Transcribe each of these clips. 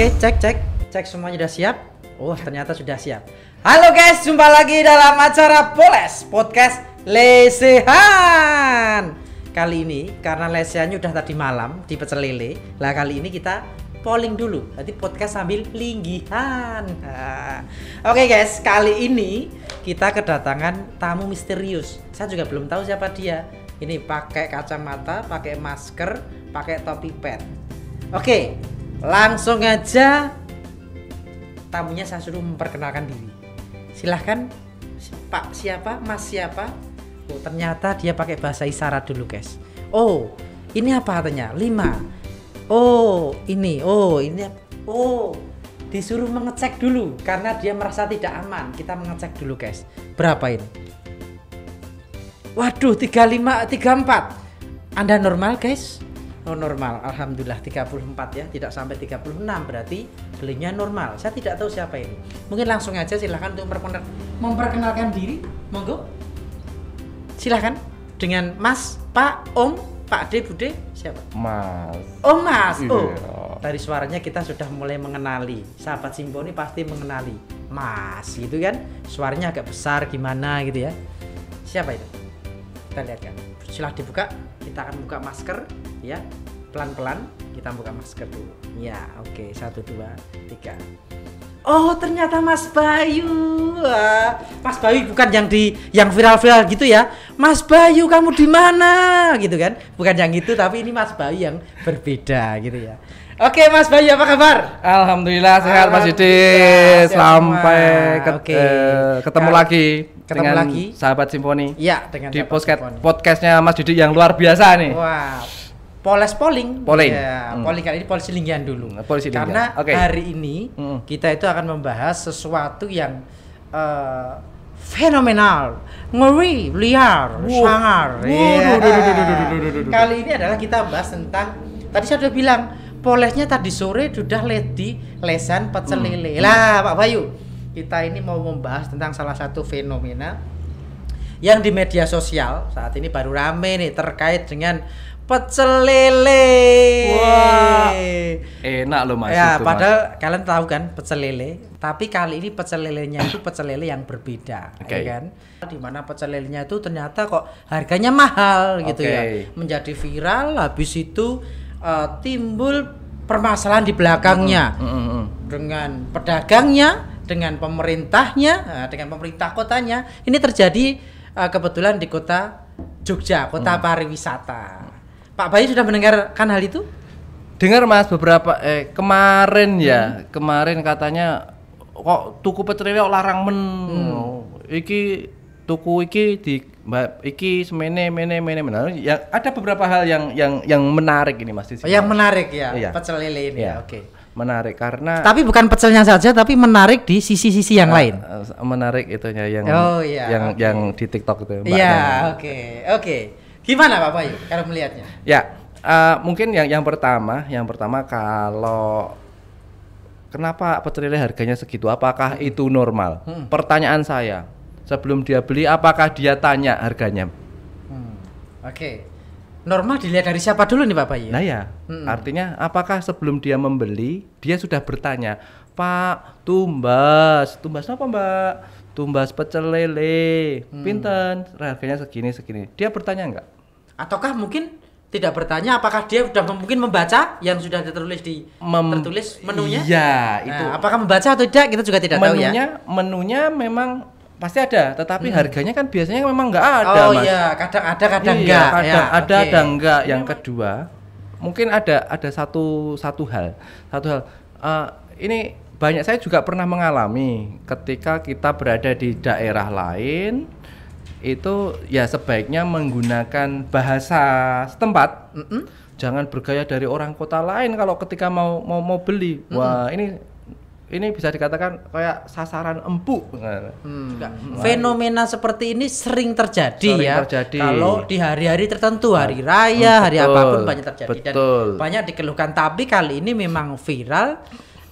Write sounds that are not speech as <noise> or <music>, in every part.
Oke, cek cek cek semuanya sudah siap. Oh, ternyata sudah siap. Halo guys, jumpa lagi dalam acara Poles Podcast Lesehan. Kali ini karena lesehannya sudah tadi malam di pecel lah kali ini kita polling dulu. Nanti podcast sambil linggihan. <laughs> Oke okay guys, kali ini kita kedatangan tamu misterius. Saya juga belum tahu siapa dia. Ini pakai kacamata, pakai masker, pakai topi pet. Oke, okay langsung aja tamunya saya suruh memperkenalkan diri silahkan pak siapa mas siapa oh ternyata dia pakai bahasa isyarat dulu guys oh ini apa artinya lima oh ini oh ini oh disuruh mengecek dulu karena dia merasa tidak aman kita mengecek dulu guys berapa ini waduh tiga lima 35 empat. anda normal guys normal alhamdulillah 34 ya tidak sampai 36 berarti belinya normal saya tidak tahu siapa ini mungkin langsung aja silahkan untuk memperkenalkan diri monggo silahkan dengan mas pak om pak de bude siapa mas oh mas iya. oh dari suaranya kita sudah mulai mengenali sahabat simponi pasti mengenali mas gitu kan suaranya agak besar gimana gitu ya siapa itu kita lihat kan setelah dibuka kita akan buka masker ya pelan-pelan kita buka masker dulu ya oke okay. satu dua tiga Oh ternyata Mas Bayu Mas Bayu bukan yang di yang viral-viral gitu ya Mas Bayu kamu di mana gitu kan bukan yang itu tapi ini Mas Bayu yang berbeda gitu ya Oke Mas Bayu apa kabar? Alhamdulillah sehat Mas Yudi. Sampai ke, Oke. Eh, ketemu lagi ketemu dengan lagi sahabat simfoni. Iya dengan di podcast podcastnya Mas Yudi yang luar biasa nih. Wow Poles Polling. Polling. Ya, hmm. Polling kali ini Polisi Linggian dulu. Polisi Linggian. Karena okay. hari ini hmm. kita itu akan membahas sesuatu yang uh, fenomenal, ngeri, liar, wow. sangar. Wow. kali ini adalah kita bahas tentang tadi saya sudah bilang polesnya tadi sore sudah ledi lesan pecel Hmm. Lah Pak Bayu, kita ini mau membahas tentang salah satu fenomena yang di media sosial saat ini baru rame nih terkait dengan pecel lele. Wah. Enak loh Mas. Ya, itu, padahal mas. kalian tahu kan pecel lele, tapi kali ini pecel lelenya itu pecel lele yang berbeda, okay. ya kan? Di mana pecel lelenya itu ternyata kok harganya mahal gitu ya. Menjadi viral habis itu uh, timbul permasalahan di belakangnya. Mm -hmm. Dengan pedagangnya, dengan pemerintahnya, eh, dengan pemerintah kotanya. Ini terjadi uh, kebetulan di kota Jogja, kota hmm. pariwisata. Pak Bayu sudah mendengarkan hal itu? Dengar Mas beberapa eh kemarin ya, hmm. kemarin katanya kok tuku petrele larang men. Hmm. Oh, iki tuku iki di mbak iki semene mene mene mene nah, ya ada beberapa hal yang yang yang menarik ini mas yang menarik ya iya. pecel lele ini ya, oke okay. menarik karena tapi bukan pecelnya saja tapi menarik di sisi-sisi yang nah, lain ah, menarik itunya yang oh, iya, yang okay. yang di TikTok itu mbak iya oke oke okay. okay. Gimana Pak Bayu kalau melihatnya? Ya, uh, mungkin yang yang pertama, yang pertama kalau kenapa pecel harganya segitu? Apakah hmm. itu normal? Hmm. Pertanyaan saya, sebelum dia beli apakah dia tanya harganya? Hmm. Oke. Okay. Normal dilihat dari siapa dulu nih Pak Bayu? Nah ya, hmm. artinya apakah sebelum dia membeli dia sudah bertanya, Pak Tumbas, Tumbas apa Mbak? tumbas pecel lele, hmm. pinten, harganya segini segini. Dia bertanya enggak? Ataukah mungkin tidak bertanya apakah dia sudah mungkin membaca yang sudah tertulis di Mem tertulis menunya? Iya, nah, itu. apakah membaca atau tidak kita juga tidak menunya, tahu ya. Menunya menunya memang pasti ada, tetapi hmm. harganya kan biasanya memang enggak ada, Oh iya, kadang ada, kadang iya, enggak. Kadang ya, ada, okay. ada enggak. Yang kedua, mungkin ada ada satu satu hal. Satu hal uh, ini banyak saya juga pernah mengalami ketika kita berada di daerah lain itu ya sebaiknya menggunakan bahasa setempat. Mm -mm. Jangan bergaya dari orang kota lain kalau ketika mau mau mau beli. Mm -mm. Wah, ini ini bisa dikatakan kayak sasaran empuk. Hmm. Fenomena seperti ini sering terjadi sering ya. Terjadi. Kalau di hari-hari tertentu, nah, hari raya, mm, betul, hari apapun banyak terjadi dan banyak dikeluhkan. Tapi kali ini memang viral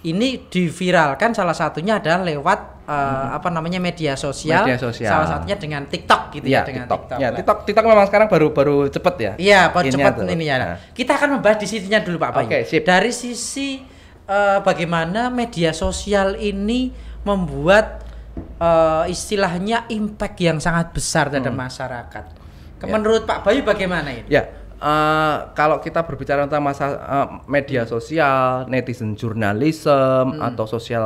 ini diviralkan salah satunya adalah lewat uh, hmm. apa namanya media sosial, media sosial salah satunya dengan TikTok gitu ya, ya dengan TikTok. TikTok. Ya, TikTok TikTok memang sekarang baru baru cepet ya. Iya, baru ini cepet ini ya. Nah. Kita akan membahas di sisinya dulu Pak Bayu. Okay, sip. Dari sisi uh, bagaimana media sosial ini membuat uh, istilahnya impact yang sangat besar terhadap hmm. masyarakat. ya. Menurut Pak Bayu bagaimana ini? Ya, Eh, kalau kita berbicara tentang masa uh, media sosial, netizen journalism hmm. atau sosial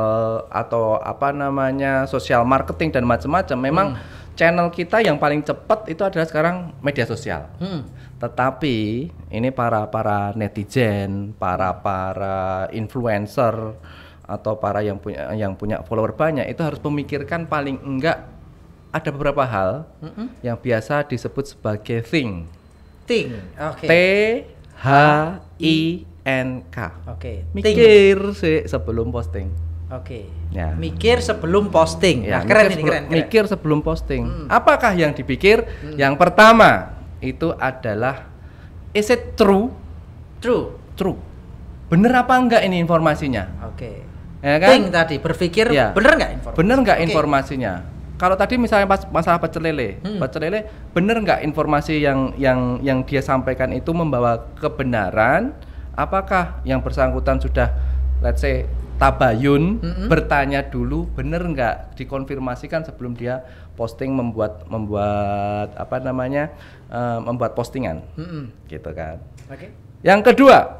atau apa namanya sosial marketing dan macam-macam, memang hmm. channel kita yang paling cepat itu adalah sekarang media sosial. Hmm. Tetapi ini para para netizen, para para influencer atau para yang punya yang punya follower banyak itu harus memikirkan paling enggak ada beberapa hal mm -hmm. yang biasa disebut sebagai thing Think. Hmm. Okay. T H I N K. Oke. Okay. Mikir sih sebelum posting. Oke. Okay. Ya. Mikir sebelum posting. Ya, nah, keren mikir ini keren, keren. Mikir sebelum posting. Hmm. Apakah yang dipikir? Hmm. Yang pertama itu adalah is it true? True. True. Bener apa enggak ini informasinya? Oke. Okay. Ya kan? Think tadi berpikir ya. bener nggak informasi? Bener nggak okay. informasinya? kalau tadi misalnya pas masalah pecel lele, hmm. pecel benar nggak informasi yang yang yang dia sampaikan itu membawa kebenaran? Apakah yang bersangkutan sudah let's say tabayun hmm. bertanya dulu benar nggak dikonfirmasikan sebelum dia posting membuat membuat apa namanya uh, membuat postingan hmm. gitu kan? Oke. Okay. Yang kedua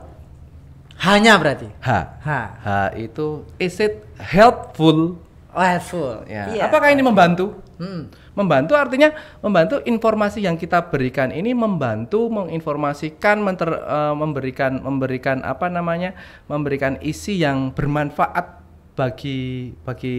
hanya berarti. H. H. H itu is it helpful Oh, helpful. Ya. Yeah. Apakah ini membantu? Hmm. Membantu artinya membantu informasi yang kita berikan ini membantu menginformasikan, menter, uh, memberikan, memberikan apa namanya, memberikan isi yang bermanfaat bagi bagi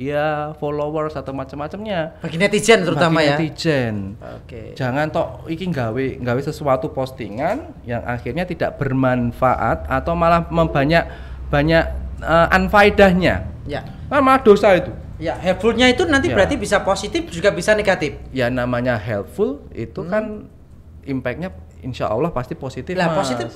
ya followers atau macam-macamnya. Bagi netizen terutama bagi netizen. ya. Netizen. Oke. Okay. Jangan tok iki gawe gawe sesuatu postingan yang akhirnya tidak bermanfaat atau malah membanyak banyak uh, anfaedahnya. Ya kan ah, malah dosa itu ya helpfulnya itu nanti ya. berarti bisa positif juga bisa negatif ya namanya helpful itu kan hmm. kan impactnya insya Allah pasti positif lah mas. positif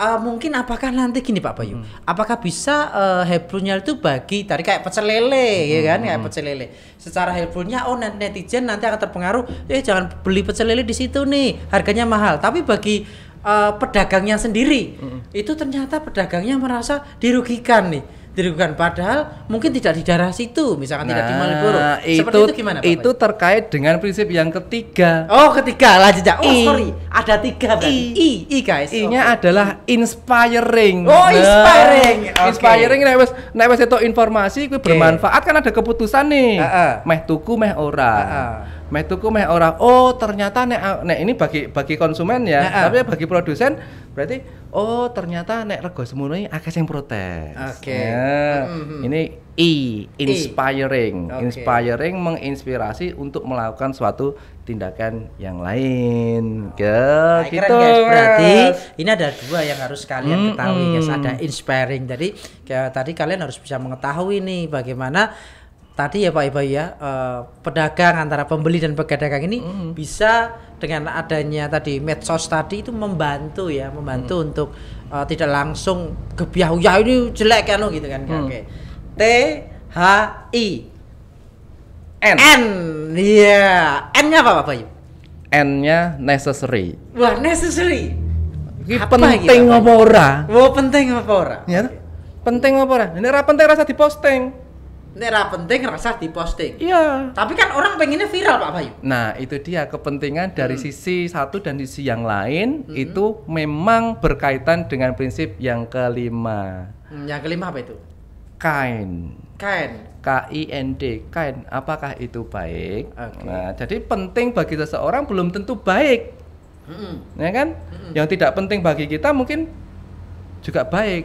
uh, mungkin apakah nanti gini Pak Bayu, hmm. apakah bisa uh, helpfulnya itu bagi tadi kayak pecel lele hmm. ya kan, kayak hmm. pecel lele. Secara helpfulnya oh net netizen nanti akan terpengaruh, eh jangan beli pecel lele di situ nih, harganya mahal. Tapi bagi uh, pedagangnya sendiri, hmm. itu ternyata pedagangnya merasa dirugikan nih dirugikan padahal mungkin tidak di daerah situ misalkan nah, tidak di nah, Malioboro itu, itu gimana itu terkait dengan prinsip yang ketiga oh ketiga lanjut ya oh sorry ada tiga berarti I I, I guys I nya okay. adalah inspiring oh nah, inspiring okay. inspiring nek wis nek wis itu informasi kuwi okay. bermanfaat kan ada keputusan nih uh -uh. meh tuku meh ora uh -uh meh tuku meh orang oh ternyata nek nek ini bagi bagi konsumen ya nah, tapi bagi produsen berarti oh ternyata nek rego semuanya iki akeh yang protes oke okay. ya. mm -hmm. ini i inspiring Okay. inspiring menginspirasi untuk melakukan suatu tindakan yang lain ke nah, gitu guys berarti ini ada dua yang harus kalian mm -hmm. ketahui guys ada inspiring jadi kayak tadi kalian harus bisa mengetahui nih bagaimana tadi ya Pak Ibu ya uh, pedagang antara pembeli dan pedagang ini mm. bisa dengan adanya tadi medsos tadi itu membantu ya membantu mm. untuk uh, tidak langsung gebiah ya ini jelek kan gitu kan mm. oke T H I N N iya yeah. N-nya apa Pak Bayu N-nya necessary wah necessary Ini apa penting apa ora? Oh penting apa ora? Ya, penting apa ora? Ini rapenting penting rasa diposting. Nera penting rasa diposting. Iya. Tapi kan orang pengennya viral Pak Bayu. Nah itu dia kepentingan dari hmm. sisi satu dan sisi yang lain hmm. itu memang berkaitan dengan prinsip yang kelima. Hmm, yang kelima apa itu? Kain. Kain. K-I-N-D, kain. Apakah itu baik? Okay. Nah, jadi penting bagi seseorang belum tentu baik. hmm Ya kan? hmm Yang tidak penting bagi kita mungkin juga baik.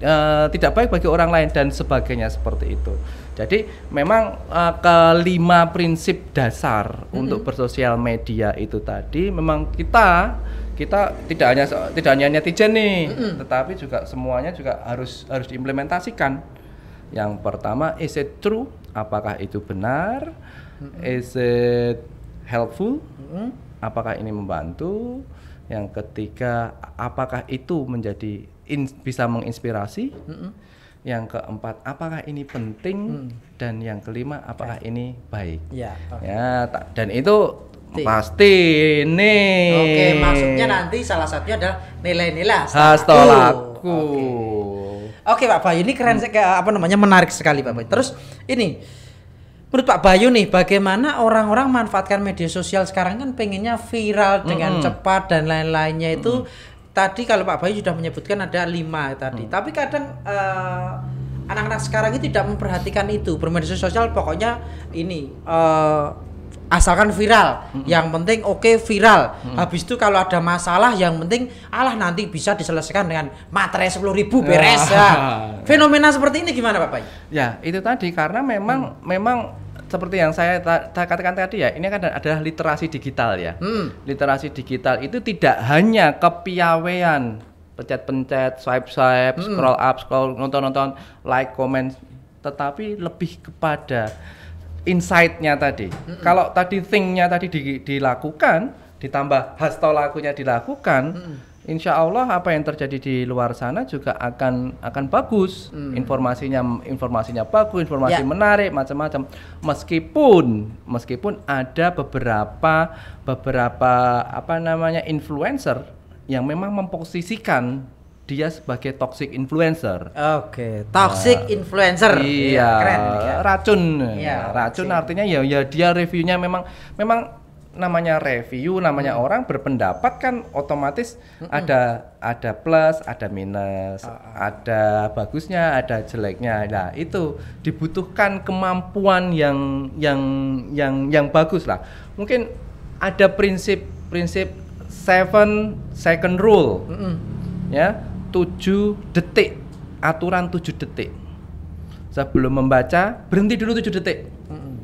E, tidak baik bagi orang lain dan sebagainya seperti itu. Jadi memang uh, kelima prinsip dasar mm-hmm. untuk bersosial media itu tadi memang kita kita tidak hanya tidak hanya netizen nih, mm-hmm. tetapi juga semuanya juga harus harus diimplementasikan. Yang pertama is it true? Apakah itu benar? Mm-hmm. Is it helpful? Mm-hmm. Apakah ini membantu? Yang ketiga, apakah itu menjadi bisa menginspirasi? Mm-hmm yang keempat apakah ini penting hmm. dan yang kelima apakah ini baik ya, okay. ya dan itu pasti, pasti nih oke maksudnya nanti salah satunya adalah nilai-nilai hastolaku oke Pak Bayu ini keren hmm. apa namanya menarik sekali Pak Bayu terus ini menurut Pak Bayu nih bagaimana orang-orang manfaatkan media sosial sekarang kan pengennya viral dengan -hmm. cepat dan lain-lainnya itu -hmm tadi kalau Pak Bayu sudah menyebutkan ada lima tadi, hmm. tapi kadang anak eh, anak-anak sekarang itu tidak memperhatikan itu bermedia sosial pokoknya ini uh, asalkan viral -hmm. yang penting oke okay, viral -hmm. habis itu kalau ada masalah yang penting Allah nanti bisa diselesaikan dengan materai sepuluh ribu ah. beres ya. <laughs> fenomena seperti ini gimana Pak Bayu? ya itu tadi karena memang hmm. memang seperti yang saya ta katakan tadi ya, ini kan adalah literasi digital ya. Hmm. Literasi digital itu tidak hanya kepiawaian pencet-pencet, swipe-swipe, hmm. scroll up, scroll nonton-nonton, like, comment, tetapi lebih kepada insight-nya tadi. Hmm. Kalau tadi thingnya nya tadi di, dilakukan, ditambah hasto lakunya dilakukan, hmm insya Allah apa yang terjadi di luar sana juga akan akan bagus hmm. informasinya informasinya bagus informasi ya. menarik macam-macam meskipun meskipun ada beberapa beberapa apa namanya influencer yang memang memposisikan dia sebagai toxic influencer. Oke, okay. toxic nah, influencer. Iya, iya keren, ya. racun. Iya, racun toxic. artinya ya ya dia reviewnya memang memang namanya review, namanya hmm. orang berpendapat kan otomatis hmm. ada ada plus, ada minus, hmm. ada bagusnya, ada jeleknya. Nah, itu dibutuhkan kemampuan yang yang yang yang bagus lah. Mungkin ada prinsip-prinsip seven second rule. Hmm. Ya, tujuh detik. Aturan tujuh detik. Sebelum membaca, berhenti dulu tujuh detik. Hmm.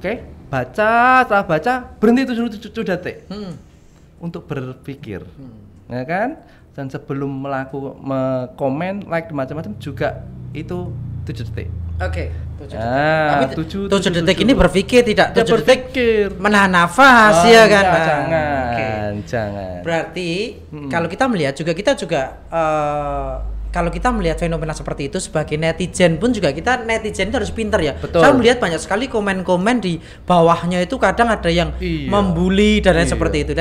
Oke? Okay? baca setelah baca berhenti tujuh tujuh detik hmm. untuk berpikir hmm. ya kan dan sebelum melakukan komen like macam-macam juga itu tujuh detik Oke, okay, tujuh detik. Ah, Tapi tujuh, detik ini berpikir tidak ya, tujuh berpikir. detik menahan nafas oh, ya kan? jangan, okay. jangan. Berarti hmm. kalau kita melihat juga kita juga uh, kalau kita melihat fenomena seperti itu sebagai netizen pun juga kita netizen itu harus pinter ya. Betul. Saya melihat banyak sekali komen-komen di bawahnya itu kadang ada yang iya. membuli dan lain iya. seperti itu.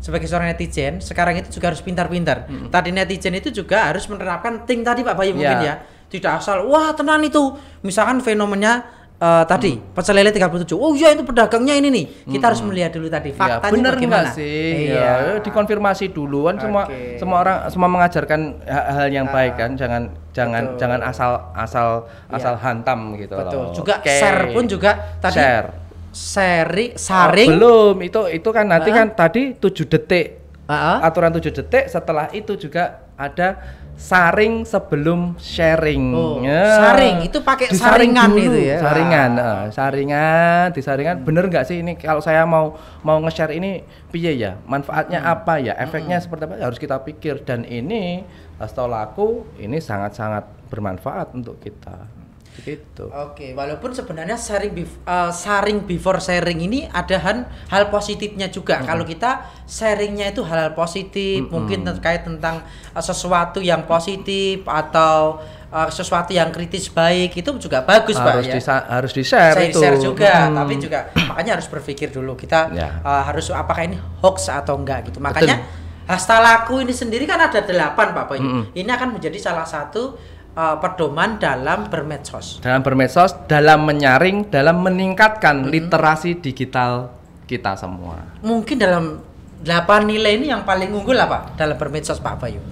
sebagai seorang netizen sekarang itu juga harus pintar-pintar. Hmm. Tadi netizen itu juga harus menerapkan ting tadi Pak Bayu yeah. mungkin ya. Tidak asal wah tenang itu. Misalkan fenomenanya uh, tadi hmm. pecel lele 37. Oh iya itu pedagangnya ini nih. Kita hmm. harus melihat dulu tadi ya, faktanya ya, bener bagaimana. sih? Iya, ya, ya dikonfirmasi duluan okay. semua semua orang semua mengajarkan hal-hal yang uh, baik kan. Jangan jangan betul. jangan asal asal ya. asal hantam gitu Betul. Loh. Juga okay. share pun juga tadi share seri saring oh, belum itu itu kan nanti uh -huh. kan tadi 7 detik. Uh -huh. Aturan 7 detik setelah itu juga ada saring sebelum sharing. Oh, ya. Saring itu pakai disaring saringan dulu. itu ya. Saringan, ah. uh, saringan, disaringan. Hmm. Bener nggak sih ini kalau saya mau mau nge-share ini piye ya? Manfaatnya hmm. apa ya? Efeknya hmm. seperti apa? Ya, harus kita pikir dan ini setelah aku ini sangat-sangat bermanfaat untuk kita. Gitu. Oke, walaupun sebenarnya sharing bef uh, sharing before sharing ini ada hal, hal positifnya juga. Mm -hmm. Kalau kita sharingnya itu hal-hal positif, mm -hmm. mungkin terkait tentang uh, sesuatu yang positif atau uh, sesuatu yang kritis baik itu juga bagus harus pak di, ya harus di share, share, -share itu. juga hmm. tapi juga makanya harus berpikir dulu kita yeah. Ya. uh, harus apakah ini hoax atau enggak gitu makanya Betul. hasta laku ini sendiri kan ada delapan pak Boy mm -hmm. ini akan menjadi salah satu uh, pedoman dalam bermedsos. Dalam bermedsos, dalam menyaring, dalam meningkatkan mm -hmm. literasi digital kita semua. Mungkin dalam 8 nilai ini yang paling unggul apa dalam bermedsos Pak Bayu?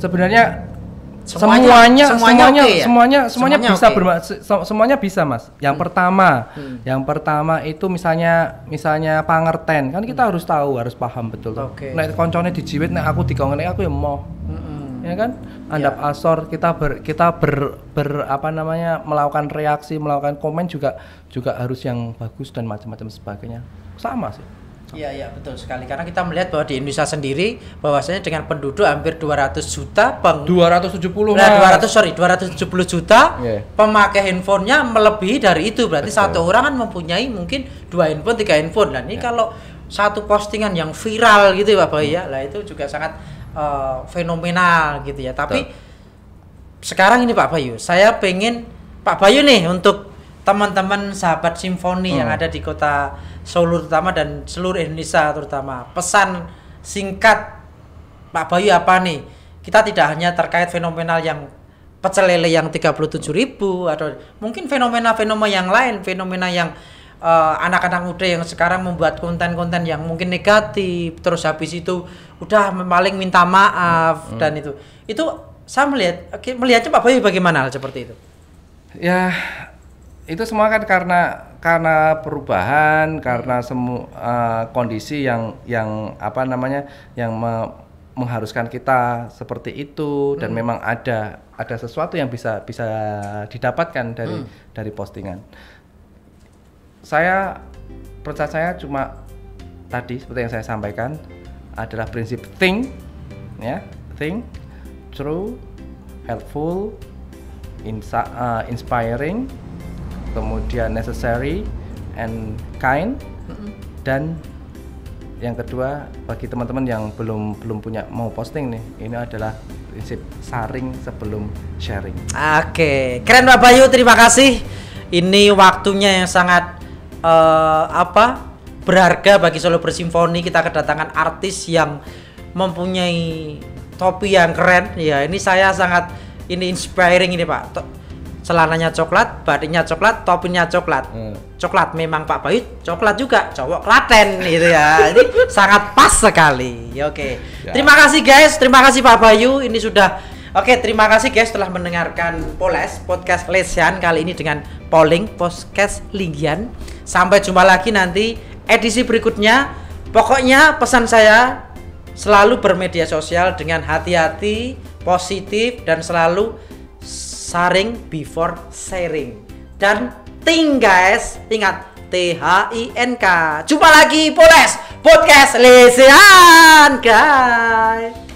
Sebenarnya semuanya semuanya semuanya semuanya, okay, ya? semuanya, semuanya, semuanya bisa okay. Ya? berma se semuanya bisa Mas. Yang hmm. pertama, hmm. yang pertama itu misalnya misalnya pangerten. Kan kita hmm. harus tahu, harus paham betul. Okay. nah koncone dijiwit nah aku dikongen aku ya mau. Hmm. Ya kan? andap yeah. asor kita ber kita ber, ber apa namanya melakukan reaksi melakukan komen juga juga harus yang bagus dan macam-macam sebagainya sama sih Iya iya betul sekali karena kita melihat bahwa di Indonesia sendiri bahwasanya dengan penduduk hampir 200 juta peng 270 nah, 200 sorry 270 juta yeah. pemakai handphonenya melebihi dari itu berarti betul. satu orang kan mempunyai mungkin dua handphone tiga handphone nah ini yeah. kalau satu postingan yang viral gitu ya Bapak hmm. ya lah itu juga sangat uh, fenomenal gitu ya. Tapi Betul. sekarang ini Pak Bayu, saya pengen Pak Bayu nih untuk teman-teman sahabat simfoni hmm. yang ada di kota Solo terutama dan seluruh Indonesia terutama pesan singkat Pak Bayu apa nih? Kita tidak hanya terkait fenomenal yang pecel lele yang 37 ribu atau mungkin fenomena-fenomena yang lain, fenomena yang eh, anak-anak uh, anak -anak muda yang sekarang membuat konten-konten yang mungkin negatif, terus habis itu udah maling minta maaf hmm. dan itu itu saya melihat melihatnya Pak Boy bagaimana hal seperti itu ya itu semua kan karena karena perubahan karena hmm. semua uh, eh, kondisi yang yang apa namanya yang me mengharuskan kita seperti itu dan hmm. memang ada ada sesuatu yang bisa bisa didapatkan dari hmm. dari postingan saya percaya saya cuma tadi seperti yang saya sampaikan adalah prinsip think ya think true helpful insa, uh, inspiring kemudian necessary and kind mm hmm dan yang kedua bagi teman-teman yang belum belum punya mau posting nih ini adalah prinsip saring sebelum sharing oke keren Pak Bayu terima kasih ini waktunya yang sangat uh, apa berharga bagi Solo Bersimfoni kita kedatangan artis yang mempunyai topi yang keren ya ini saya sangat ini inspiring ini Pak celananya coklat, badannya coklat, topinya coklat. Hmm. Coklat memang Pak Bayu, coklat juga, cowok Klaten gitu ya. <laughs> Ini sangat pas sekali. Ya, oke. Okay. Ya. Terima kasih guys, terima kasih Pak Bayu. Ini sudah Oke, terima kasih guys telah mendengarkan Poles podcast Lesian kali ini dengan Polling Podcast lingian Sampai jumpa lagi nanti edisi berikutnya. Pokoknya pesan saya selalu bermedia sosial dengan hati-hati, positif dan selalu saring before sharing. Dan think guys, ingat T H I N K. Jumpa lagi Poles Podcast Lesehan guys.